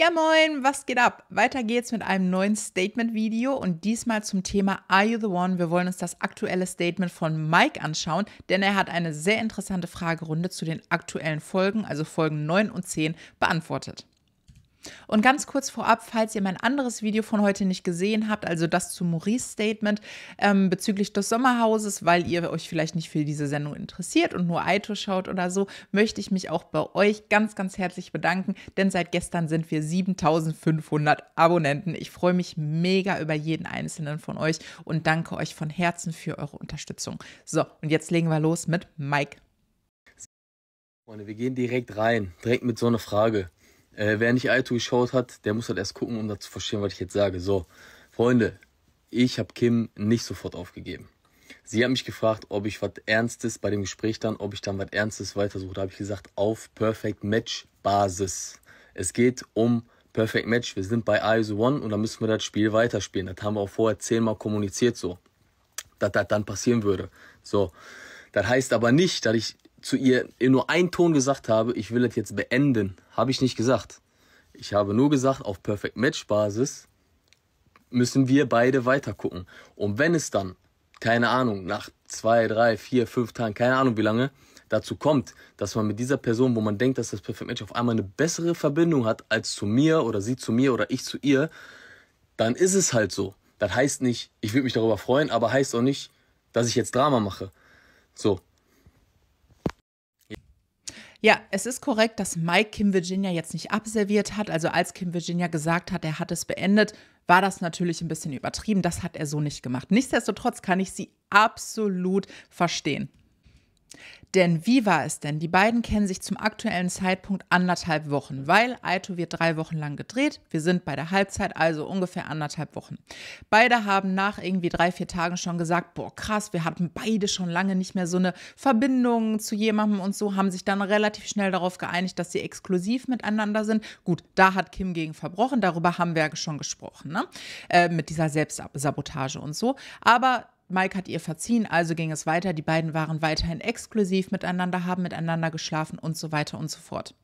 Ja moin, was geht ab? Weiter geht's mit einem neuen Statement-Video und diesmal zum Thema Are You the One? Wir wollen uns das aktuelle Statement von Mike anschauen, denn er hat eine sehr interessante Fragerunde zu den aktuellen Folgen, also Folgen 9 und 10, beantwortet. Und ganz kurz vorab, falls ihr mein anderes Video von heute nicht gesehen habt, also das zu Maurice Statement ähm, bezüglich des Sommerhauses, weil ihr euch vielleicht nicht für diese Sendung interessiert und nur Aito schaut oder so, möchte ich mich auch bei euch ganz, ganz herzlich bedanken, denn seit gestern sind wir 7500 Abonnenten. Ich freue mich mega über jeden einzelnen von euch und danke euch von Herzen für eure Unterstützung. So, und jetzt legen wir los mit Mike. Freunde, wir gehen direkt rein, direkt mit so einer Frage. Äh, wer nicht Aito geschaut hat, der muss halt erst gucken, um das zu verstehen, was ich jetzt sage. So, Freunde, ich habe Kim nicht sofort aufgegeben. Sie hat mich gefragt, ob ich was Ernstes bei dem Gespräch dann, ob ich dann was Ernstes weitersuche. Da habe ich gesagt, auf Perfect Match Basis. Es geht um Perfect Match. Wir sind bei ISO One und da müssen wir das Spiel weiterspielen. Das haben wir auch vorher zehnmal kommuniziert so, dass das dann passieren würde. So, das heißt aber nicht, dass ich zu ihr in nur einen Ton gesagt habe, ich will das jetzt beenden, habe ich nicht gesagt. Ich habe nur gesagt, auf Perfect Match Basis müssen wir beide weiter gucken. Und wenn es dann, keine Ahnung, nach zwei, drei, vier, fünf Tagen, keine Ahnung wie lange, dazu kommt, dass man mit dieser Person, wo man denkt, dass das Perfect Match auf einmal eine bessere Verbindung hat als zu mir oder sie zu mir oder ich zu ihr, dann ist es halt so. Das heißt nicht, ich würde mich darüber freuen, aber heißt auch nicht, dass ich jetzt Drama mache. So, ja, es ist korrekt, dass Mike Kim Virginia jetzt nicht abserviert hat. Also als Kim Virginia gesagt hat, er hat es beendet, war das natürlich ein bisschen übertrieben. Das hat er so nicht gemacht. Nichtsdestotrotz kann ich sie absolut verstehen. Denn wie war es denn? Die beiden kennen sich zum aktuellen Zeitpunkt anderthalb Wochen, weil Aito wird drei Wochen lang gedreht. Wir sind bei der Halbzeit, also ungefähr anderthalb Wochen. Beide haben nach irgendwie drei, vier Tagen schon gesagt, boah, krass, wir hatten beide schon lange nicht mehr so eine Verbindung zu jemandem und so, haben sich dann relativ schnell darauf geeinigt, dass sie exklusiv miteinander sind. Gut, da hat Kim gegen verbrochen, darüber haben wir ja schon gesprochen, ne? Äh, mit dieser Selbstsabotage und so. Aber Mike hat ihr verziehen, also ging es weiter. Die beiden waren weiterhin exklusiv miteinander, haben miteinander geschlafen und so weiter und so fort.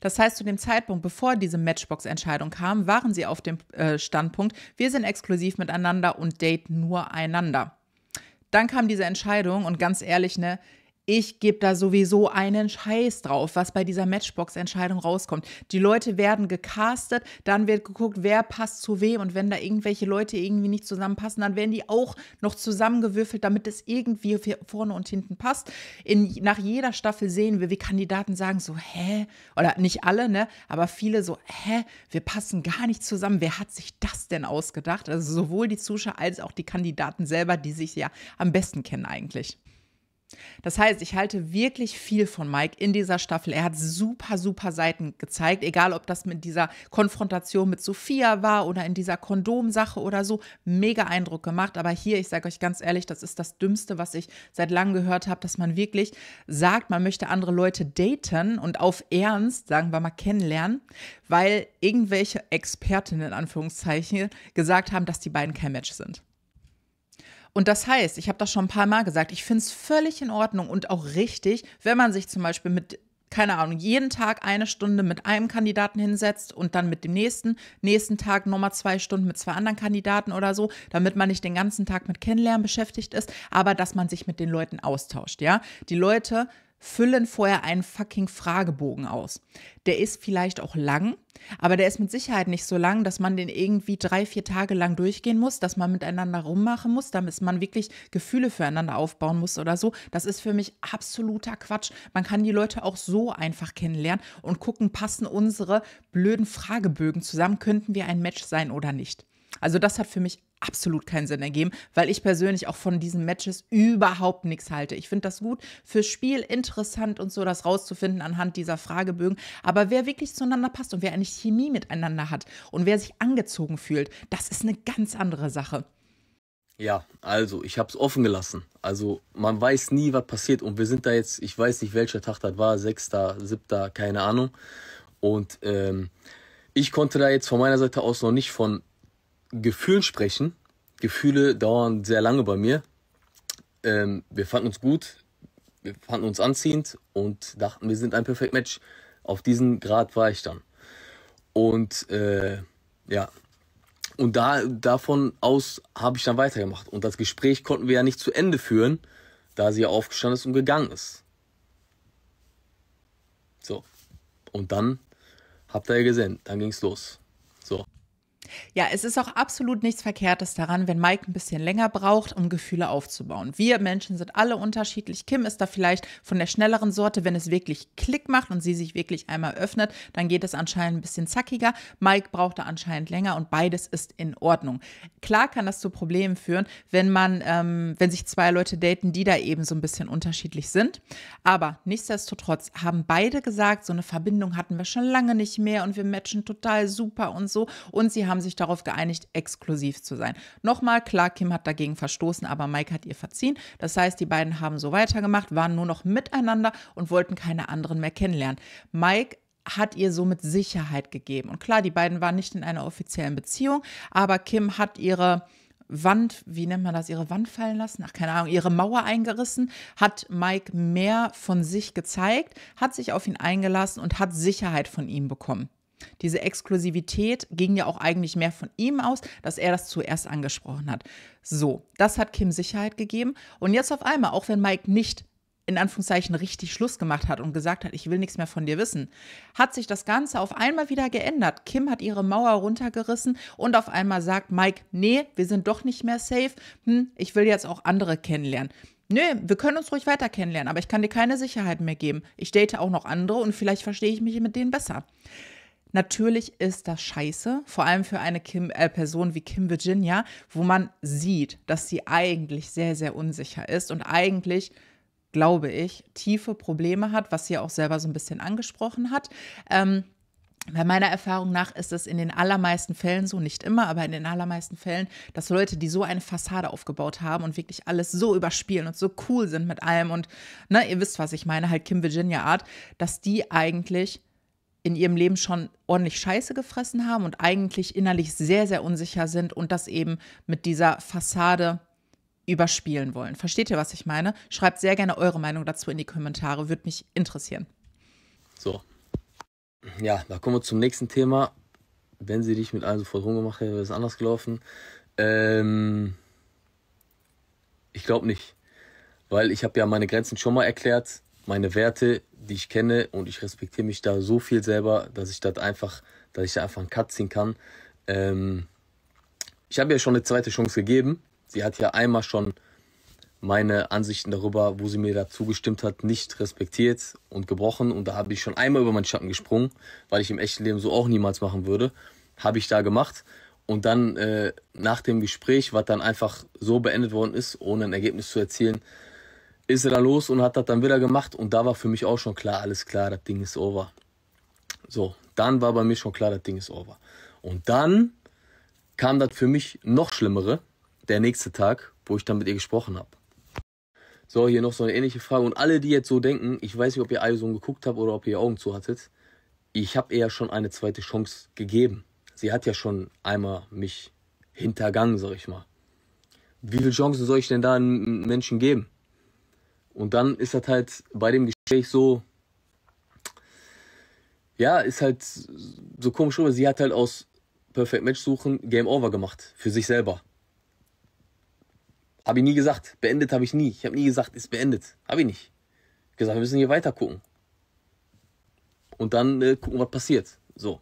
Das heißt, zu dem Zeitpunkt, bevor diese Matchbox-Entscheidung kam, waren sie auf dem äh, Standpunkt, wir sind exklusiv miteinander und daten nur einander. Dann kam diese Entscheidung und ganz ehrlich, ne, ich gebe da sowieso einen Scheiß drauf, was bei dieser Matchbox-Entscheidung rauskommt. Die Leute werden gecastet, dann wird geguckt, wer passt zu wem. Und wenn da irgendwelche Leute irgendwie nicht zusammenpassen, dann werden die auch noch zusammengewürfelt, damit es irgendwie vorne und hinten passt. In, nach jeder Staffel sehen wir, wie Kandidaten sagen so, hä? Oder nicht alle, ne? Aber viele so, hä? Wir passen gar nicht zusammen. Wer hat sich das denn ausgedacht? Also sowohl die Zuschauer als auch die Kandidaten selber, die sich ja am besten kennen eigentlich. Das heißt, ich halte wirklich viel von Mike in dieser Staffel. Er hat super, super Seiten gezeigt, egal ob das mit dieser Konfrontation mit Sophia war oder in dieser Kondomsache oder so. Mega Eindruck gemacht. Aber hier, ich sage euch ganz ehrlich, das ist das Dümmste, was ich seit langem gehört habe, dass man wirklich sagt, man möchte andere Leute daten und auf Ernst, sagen wir mal, kennenlernen, weil irgendwelche Expertinnen in Anführungszeichen gesagt haben, dass die beiden kein Match sind. Und das heißt, ich habe das schon ein paar Mal gesagt, ich finde es völlig in Ordnung und auch richtig, wenn man sich zum Beispiel mit keine Ahnung, jeden Tag eine Stunde mit einem Kandidaten hinsetzt und dann mit dem nächsten, nächsten Tag nochmal zwei Stunden mit zwei anderen Kandidaten oder so, damit man nicht den ganzen Tag mit Kennenlernen beschäftigt ist, aber dass man sich mit den Leuten austauscht, ja. Die Leute füllen vorher einen fucking Fragebogen aus. Der ist vielleicht auch lang, aber der ist mit Sicherheit nicht so lang, dass man den irgendwie drei, vier Tage lang durchgehen muss, dass man miteinander rummachen muss, damit man wirklich Gefühle füreinander aufbauen muss oder so. Das ist für mich absoluter Quatsch. Man kann die Leute auch so einfach kennenlernen und gucken, passen unsere blöden Fragebögen zusammen, könnten wir ein Match sein oder nicht. Also das hat für mich absolut keinen Sinn ergeben, weil ich persönlich auch von diesen Matches überhaupt nichts halte. Ich finde das gut fürs Spiel, interessant und so, das rauszufinden anhand dieser Fragebögen. Aber wer wirklich zueinander passt und wer eine Chemie miteinander hat und wer sich angezogen fühlt, das ist eine ganz andere Sache. Ja, also ich habe es offen gelassen. Also man weiß nie, was passiert und wir sind da jetzt, ich weiß nicht, welcher Tag das war, sechster, siebter, keine Ahnung. Und ähm, ich konnte da jetzt von meiner Seite aus noch nicht von Gefühlen sprechen. Gefühle dauern sehr lange bei mir. Ähm, wir fanden uns gut, wir fanden uns anziehend und dachten, wir sind ein perfekt Match. Auf diesen Grad war ich dann. Und äh, ja, und da, davon aus habe ich dann weitergemacht. Und das Gespräch konnten wir ja nicht zu Ende führen, da sie ja aufgestanden ist und gegangen ist. So. Und dann habt ihr ja gesehen, dann ging es los. Ja, es ist auch absolut nichts Verkehrtes daran, wenn Mike ein bisschen länger braucht, um Gefühle aufzubauen. Wir Menschen sind alle unterschiedlich. Kim ist da vielleicht von der schnelleren Sorte, wenn es wirklich Klick macht und sie sich wirklich einmal öffnet, dann geht es anscheinend ein bisschen zackiger. Mike braucht da anscheinend länger und beides ist in Ordnung. Klar kann das zu Problemen führen, wenn man, ähm, wenn sich zwei Leute daten, die da eben so ein bisschen unterschiedlich sind. Aber nichtsdestotrotz haben beide gesagt, so eine Verbindung hatten wir schon lange nicht mehr und wir matchen total super und so. Und sie haben haben sich darauf geeinigt, exklusiv zu sein. Nochmal, klar, Kim hat dagegen verstoßen, aber Mike hat ihr verziehen. Das heißt, die beiden haben so weitergemacht, waren nur noch miteinander und wollten keine anderen mehr kennenlernen. Mike hat ihr somit Sicherheit gegeben. Und klar, die beiden waren nicht in einer offiziellen Beziehung, aber Kim hat ihre Wand, wie nennt man das, ihre Wand fallen lassen, ach keine Ahnung, ihre Mauer eingerissen, hat Mike mehr von sich gezeigt, hat sich auf ihn eingelassen und hat Sicherheit von ihm bekommen. Diese Exklusivität ging ja auch eigentlich mehr von ihm aus, dass er das zuerst angesprochen hat. So, das hat Kim Sicherheit gegeben. Und jetzt auf einmal, auch wenn Mike nicht in Anführungszeichen richtig Schluss gemacht hat und gesagt hat, ich will nichts mehr von dir wissen, hat sich das Ganze auf einmal wieder geändert. Kim hat ihre Mauer runtergerissen und auf einmal sagt Mike, nee, wir sind doch nicht mehr safe, hm, ich will jetzt auch andere kennenlernen. Nö, wir können uns ruhig weiter kennenlernen, aber ich kann dir keine Sicherheit mehr geben. Ich date auch noch andere und vielleicht verstehe ich mich mit denen besser. Natürlich ist das scheiße, vor allem für eine Kim, äh, Person wie Kim Virginia, wo man sieht, dass sie eigentlich sehr, sehr unsicher ist und eigentlich, glaube ich, tiefe Probleme hat, was sie auch selber so ein bisschen angesprochen hat. Ähm, bei meiner Erfahrung nach ist es in den allermeisten Fällen so, nicht immer, aber in den allermeisten Fällen, dass Leute, die so eine Fassade aufgebaut haben und wirklich alles so überspielen und so cool sind mit allem und, ne, ihr wisst, was ich meine, halt Kim Virginia Art, dass die eigentlich in ihrem Leben schon ordentlich Scheiße gefressen haben und eigentlich innerlich sehr, sehr unsicher sind und das eben mit dieser Fassade überspielen wollen. Versteht ihr, was ich meine? Schreibt sehr gerne eure Meinung dazu in die Kommentare, würde mich interessieren. So. Ja, da kommen wir zum nächsten Thema. Wenn sie dich mit allem sofort rumgemacht hätte, wäre es anders gelaufen. Ähm, ich glaube nicht. Weil ich habe ja meine Grenzen schon mal erklärt, meine Werte, die ich kenne und ich respektiere mich da so viel selber, dass ich das einfach, dass ich da einfach einen Cut ziehen kann. Ähm, ich habe ja schon eine zweite Chance gegeben. Sie hat ja einmal schon meine Ansichten darüber, wo sie mir da zugestimmt hat, nicht respektiert und gebrochen. Und da habe ich schon einmal über meinen Schatten gesprungen, weil ich im echten Leben so auch niemals machen würde. Habe ich da gemacht. Und dann äh, nach dem Gespräch, was dann einfach so beendet worden ist, ohne ein Ergebnis zu erzielen, ist er dann los und hat das dann wieder gemacht. Und da war für mich auch schon klar, alles klar, das Ding ist over. So, dann war bei mir schon klar, das Ding ist over. Und dann kam das für mich noch Schlimmere, der nächste Tag, wo ich dann mit ihr gesprochen habe. So, hier noch so eine ähnliche Frage. Und alle, die jetzt so denken, ich weiß nicht, ob ihr so geguckt habt oder ob ihr Augen zu hattet, ich habe ihr ja schon eine zweite Chance gegeben. Sie hat ja schon einmal mich hintergangen, sag ich mal. Wie viele Chancen soll ich denn da einem Menschen geben? Und dann ist das halt bei dem Gespräch so, ja, ist halt so komisch rüber. Sie hat halt aus Perfect Match suchen Game Over gemacht. Für sich selber. Habe ich nie gesagt. Beendet habe ich nie. Ich habe nie gesagt, ist beendet. Habe ich nicht. Ich gesagt, wir müssen hier weiter gucken. Und dann äh, gucken, was passiert. So.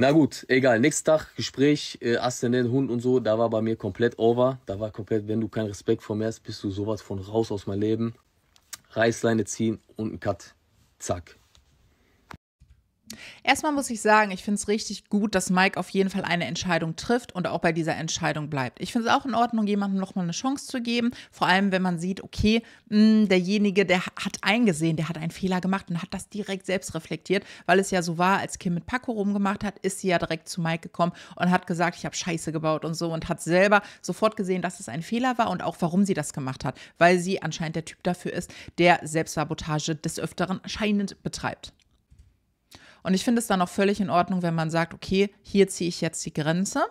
Na gut, egal. Nächsten Tag Gespräch, äh, Aszendent, Hund und so, da war bei mir komplett over. Da war komplett, wenn du keinen Respekt vor mir hast, bist du sowas von raus aus meinem Leben. Reißleine ziehen und ein Cut. Zack. Erstmal muss ich sagen, ich finde es richtig gut, dass Mike auf jeden Fall eine Entscheidung trifft und auch bei dieser Entscheidung bleibt. Ich finde es auch in Ordnung, jemandem nochmal eine Chance zu geben, vor allem wenn man sieht, okay, mh, hm, derjenige, der hat eingesehen, der hat einen Fehler gemacht und hat das direkt selbst reflektiert, weil es ja so war, als Kim mit Paco rumgemacht hat, ist sie ja direkt zu Mike gekommen und hat gesagt, ich habe Scheiße gebaut und so und hat selber sofort gesehen, dass es ein Fehler war und auch warum sie das gemacht hat, weil sie anscheinend der Typ dafür ist, der Selbstsabotage des Öfteren scheinend betreibt. Und ich finde es dann auch völlig in Ordnung, wenn man sagt, okay, hier ziehe ich jetzt die Grenze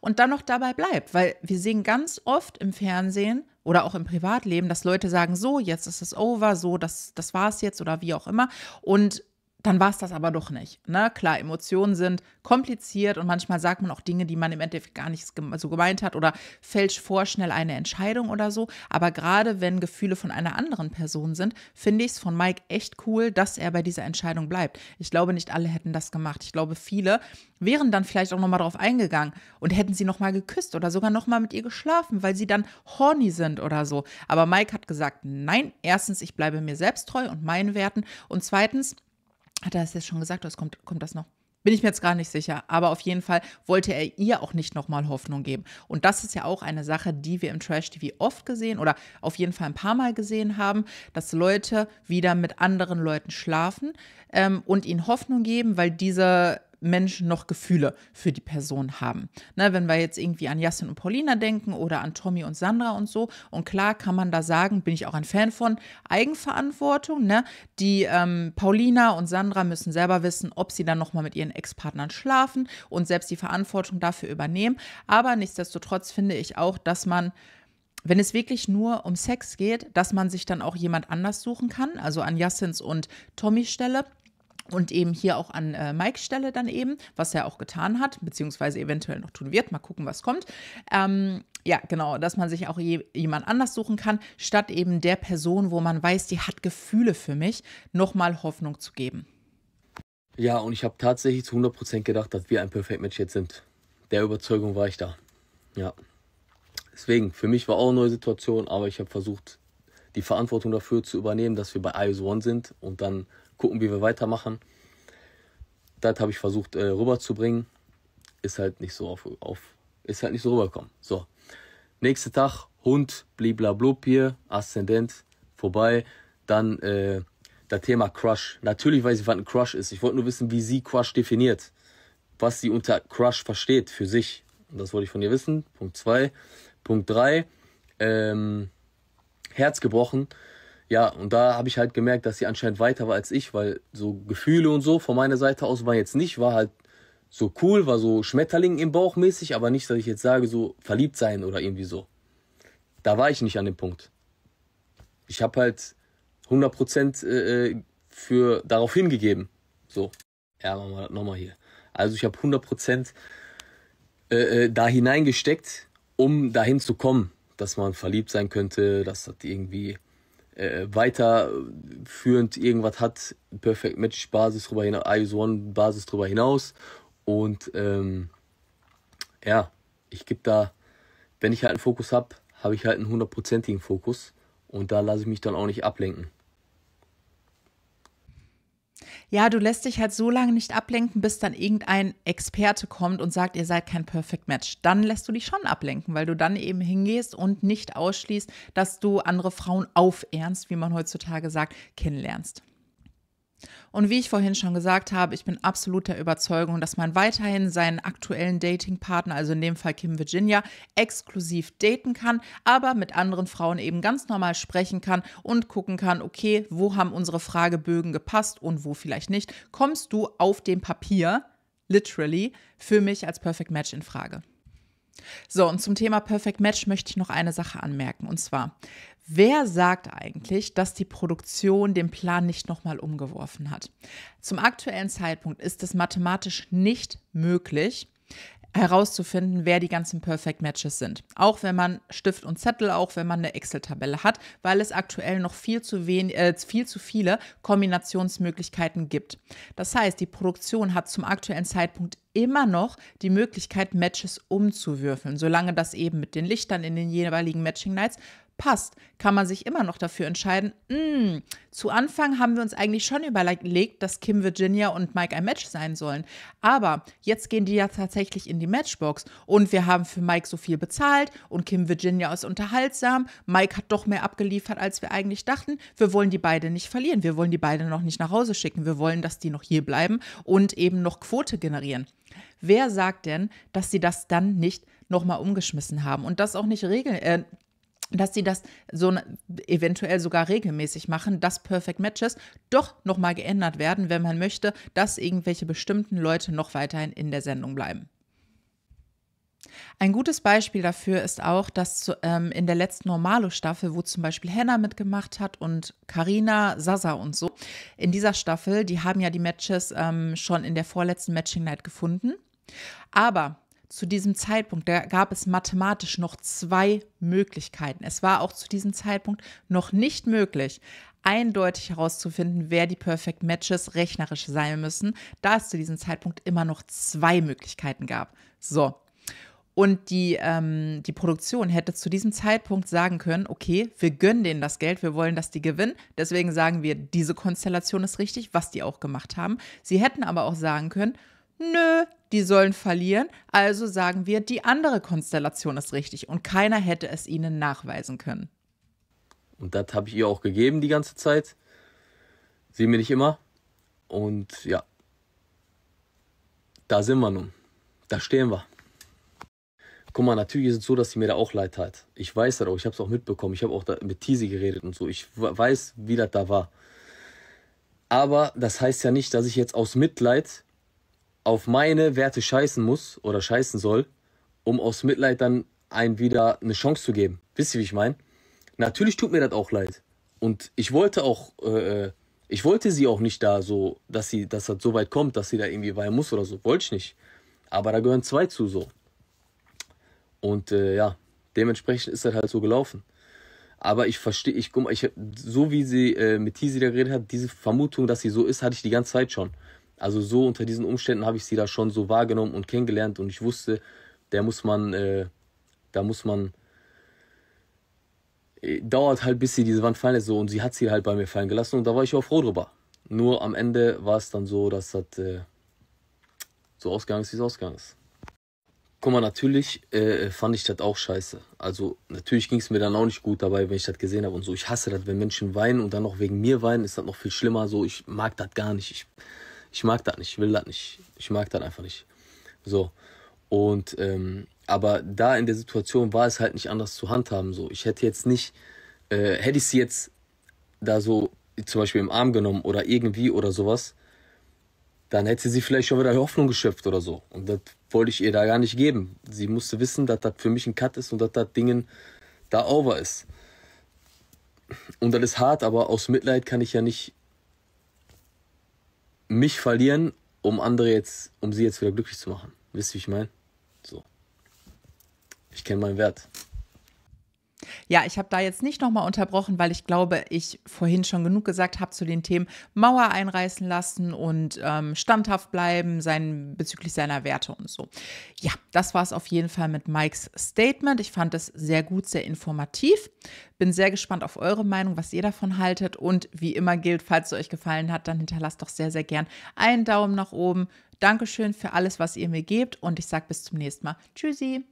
und dann noch dabei bleibt, weil wir sehen ganz oft im Fernsehen oder auch im Privatleben, dass Leute sagen, so, jetzt ist es over, so, das, das war es jetzt oder wie auch immer. Und dann war es das aber doch nicht. Ne? Klar, Emotionen sind kompliziert und manchmal sagt man auch Dinge, die man im Endeffekt gar nicht so gemeint hat oder fälscht vorschnell eine Entscheidung oder so. Aber gerade wenn Gefühle von einer anderen Person sind, finde ich es von Mike echt cool, dass er bei dieser Entscheidung bleibt. Ich glaube, nicht alle hätten das gemacht. Ich glaube, viele wären dann vielleicht auch nochmal drauf eingegangen und hätten sie nochmal geküsst oder sogar nochmal mit ihr geschlafen, weil sie dann horny sind oder so. Aber Mike hat gesagt, nein, erstens, ich bleibe mir selbst treu und meinen Werten und zweitens, hat er das jetzt schon gesagt? oder kommt, kommt das noch? Bin ich mir jetzt gar nicht sicher. Aber auf jeden Fall wollte er ihr auch nicht nochmal Hoffnung geben. Und das ist ja auch eine Sache, die wir im Trash-TV oft gesehen oder auf jeden Fall ein paar Mal gesehen haben, dass Leute wieder mit anderen Leuten schlafen ähm, und ihnen Hoffnung geben, weil diese Menschen noch Gefühle für die Person haben. Ne, wenn wir jetzt irgendwie an Jasin und Paulina denken oder an Tommy und Sandra und so. Und klar kann man da sagen, bin ich auch ein Fan von Eigenverantwortung. Ne? Die ähm, Paulina und Sandra müssen selber wissen, ob sie dann nochmal mit ihren Ex-Partnern schlafen und selbst die Verantwortung dafür übernehmen. Aber nichtsdestotrotz finde ich auch, dass man wenn es wirklich nur um Sex geht, dass man sich dann auch jemand anders suchen kann, also an Jassins und Tommy Stelle und eben hier auch an äh, Mike Stelle dann eben, was er auch getan hat, beziehungsweise eventuell noch tun wird. Mal gucken, was kommt. Ähm, ja, genau, dass man sich auch je, jemand anders suchen kann, statt eben der Person, wo man weiß, die hat Gefühle für mich, nochmal Hoffnung zu geben. Ja, und ich habe tatsächlich zu 100% gedacht, dass wir ein Perfect Match jetzt sind. Der Überzeugung war ich da. Ja. Deswegen, für mich war auch eine neue Situation, aber ich habe versucht, die Verantwortung dafür zu übernehmen, dass wir bei IS One sind und dann gucken, wie wir weitermachen. Das habe ich versucht äh, rüberzubringen. Ist halt nicht so auf, auf, ist halt nicht so rübergekommen. So. Nächster Tag, Hund, bliblablub hier, Aszendent, vorbei. Dann äh, das Thema Crush. Natürlich weiß ich, was ein Crush ist. Ich wollte nur wissen, wie sie Crush definiert. Was sie unter Crush versteht für sich. Und Das wollte ich von ihr wissen. Punkt 2. Punkt 3. Ähm, Herz gebrochen ja, und da habe ich halt gemerkt, dass sie anscheinend weiter war als ich, weil so Gefühle und so von meiner Seite aus war jetzt nicht, war halt so cool, war so Schmetterling im Bauch mäßig, aber nicht, dass ich jetzt sage, so verliebt sein oder irgendwie so. Da war ich nicht an dem Punkt. Ich habe halt 100% äh, äh, für, darauf hingegeben. So, ja, nochmal noch mal hier. Also ich habe 100% äh, da hineingesteckt, um dahin zu kommen, dass man verliebt sein könnte, dass das irgendwie äh, weiterführend irgendwas hat, Perfect Match Basis drüber hinaus, IS One Basis drüber hinaus. Und ähm, ja, ich gebe da, wenn ich halt einen Fokus habe, habe ich halt einen hundertprozentigen Fokus und da lasse ich mich dann auch nicht ablenken ja, du lässt dich halt so lange nicht ablenken, bis dann irgendein Experte kommt und sagt, ihr seid kein Perfect Match. Dann lässt du dich schon ablenken, weil du dann eben hingehst und nicht ausschließt, dass du andere Frauen auf Ernst, wie man heutzutage sagt, kennenlernst. Und wie ich vorhin schon gesagt habe, ich bin absolut der Überzeugung, dass man weiterhin seinen aktuellen Datingpartner, also in dem Fall Kim Virginia, exklusiv daten kann, aber mit anderen Frauen eben ganz normal sprechen kann und gucken kann, okay, wo haben unsere Fragebögen gepasst und wo vielleicht nicht. Kommst du auf dem Papier, literally, für mich als Perfect Match in Frage? So, und zum Thema Perfect Match möchte ich noch eine Sache anmerken. Und zwar, wer sagt eigentlich, dass die Produktion den Plan nicht nochmal umgeworfen hat? Zum aktuellen Zeitpunkt ist es mathematisch nicht möglich, herauszufinden, wer die ganzen Perfect Matches sind. Auch wenn man Stift und Zettel, auch wenn man eine Excel-Tabelle hat, weil es aktuell noch viel zu, wenig, äh, viel zu viele Kombinationsmöglichkeiten gibt. Das heißt, die Produktion hat zum aktuellen Zeitpunkt immer noch die Möglichkeit, Matches umzuwürfeln, solange das eben mit den Lichtern in den jeweiligen Matching Nights passt, kann man sich immer noch dafür entscheiden, mh, mm, zu Anfang haben wir uns eigentlich schon überlegt, dass Kim Virginia und Mike ein Match sein sollen. Aber jetzt gehen die ja tatsächlich in die Matchbox und wir haben für Mike so viel bezahlt und Kim Virginia ist unterhaltsam. Mike hat doch mehr abgeliefert, als wir eigentlich dachten. Wir wollen die beide nicht verlieren. Wir wollen die beide noch nicht nach Hause schicken. Wir wollen, dass die noch hier bleiben und eben noch Quote generieren. Wer sagt denn, dass sie das dann nicht nochmal umgeschmissen haben und das auch nicht regeln, äh, dass sie das so eventuell sogar regelmäßig machen, dass Perfect Matches doch nochmal geändert werden, wenn man möchte, dass irgendwelche bestimmten Leute noch weiterhin in der Sendung bleiben. Ein gutes Beispiel dafür ist auch, dass ähm, in der letzten Normalo-Staffel, wo zum Beispiel Hannah mitgemacht hat und Karina, Sasa und so, in dieser Staffel, die haben ja die Matches ähm, schon in der vorletzten Matching Night gefunden. Aber zu diesem Zeitpunkt, da gab es mathematisch noch zwei Möglichkeiten. Es war auch zu diesem Zeitpunkt noch nicht möglich, eindeutig herauszufinden, wer die Perfect Matches rechnerisch sein müssen, da es zu diesem Zeitpunkt immer noch zwei Möglichkeiten gab. So. Und die, ähm, die Produktion hätte zu diesem Zeitpunkt sagen können, okay, wir gönnen denen das Geld, wir wollen, dass die gewinnen. Deswegen sagen wir, diese Konstellation ist richtig, was die auch gemacht haben. Sie hätten aber auch sagen können, Nö, die sollen verlieren, also sagen wir, die andere Konstellation ist richtig und keiner hätte es ihnen nachweisen können. Und das habe ich ihr auch gegeben die ganze Zeit. Sie mir nicht immer. Und ja, da sind wir nun. Da stehen wir. Guck mal, natürlich ist es so, dass sie mir da auch leid hat. Ich weiß das auch, ich habe es auch mitbekommen. Ich habe auch mit Tisi geredet und so. Ich weiß, wie das da war. Aber das heißt ja nicht, dass ich jetzt aus Mitleid auf meine Werte scheißen muss oder scheißen soll, um aus Mitleid dann einem wieder eine Chance zu geben. Wisst ihr, wie ich meine? Natürlich tut mir das auch leid. Und ich wollte auch, äh, ich wollte sie auch nicht da so, dass sie, dass das so weit kommt, dass sie da irgendwie weinen muss oder so. Wollte ich nicht. Aber da gehören zwei zu so. Und äh, ja, dementsprechend ist das halt so gelaufen. Aber ich verstehe, ich guck mal, ich, so wie sie äh, mit Tisi da geredet hat, diese Vermutung, dass sie so ist, hatte ich die ganze Zeit schon. Also so unter diesen Umständen habe ich sie da schon so wahrgenommen und kennengelernt und ich wusste, der muss man, äh, da muss man, äh, dauert halt, bis sie diese Wand fallen lässt so und sie hat sie halt bei mir fallen gelassen und da war ich auch froh drüber. Nur am Ende war es dann so, dass das äh, so ausgegangen ist, wie es ausgegangen ist. Guck mal, natürlich äh, fand ich das auch scheiße. Also natürlich ging es mir dann auch nicht gut dabei, wenn ich das gesehen habe und so. Ich hasse das, wenn Menschen weinen und dann noch wegen mir weinen, ist das noch viel schlimmer. So, ich mag das gar nicht. Ich, ich mag das nicht, ich will das nicht. Ich mag das einfach nicht. So. Und, ähm, aber da in der Situation war es halt nicht anders zu handhaben. So, ich hätte jetzt nicht, äh, hätte ich sie jetzt da so zum Beispiel im Arm genommen oder irgendwie oder sowas, dann hätte sie vielleicht schon wieder Hoffnung geschöpft oder so. Und das wollte ich ihr da gar nicht geben. Sie musste wissen, dass das für mich ein Cut ist und dass das Ding da over ist. Und das ist hart, aber aus Mitleid kann ich ja nicht mich verlieren, um andere jetzt, um sie jetzt wieder glücklich zu machen. Wisst ihr, wie ich meine? So. Ich kenne meinen Wert. Ja, ich habe da jetzt nicht nochmal unterbrochen, weil ich glaube, ich vorhin schon genug gesagt habe zu den Themen Mauer einreißen lassen und ähm, standhaft bleiben sein, bezüglich seiner Werte und so. Ja, das war es auf jeden Fall mit Mikes Statement. Ich fand es sehr gut, sehr informativ. Bin sehr gespannt auf eure Meinung, was ihr davon haltet. Und wie immer gilt, falls es euch gefallen hat, dann hinterlasst doch sehr, sehr gern einen Daumen nach oben. Dankeschön für alles, was ihr mir gebt. Und ich sage bis zum nächsten Mal. Tschüssi.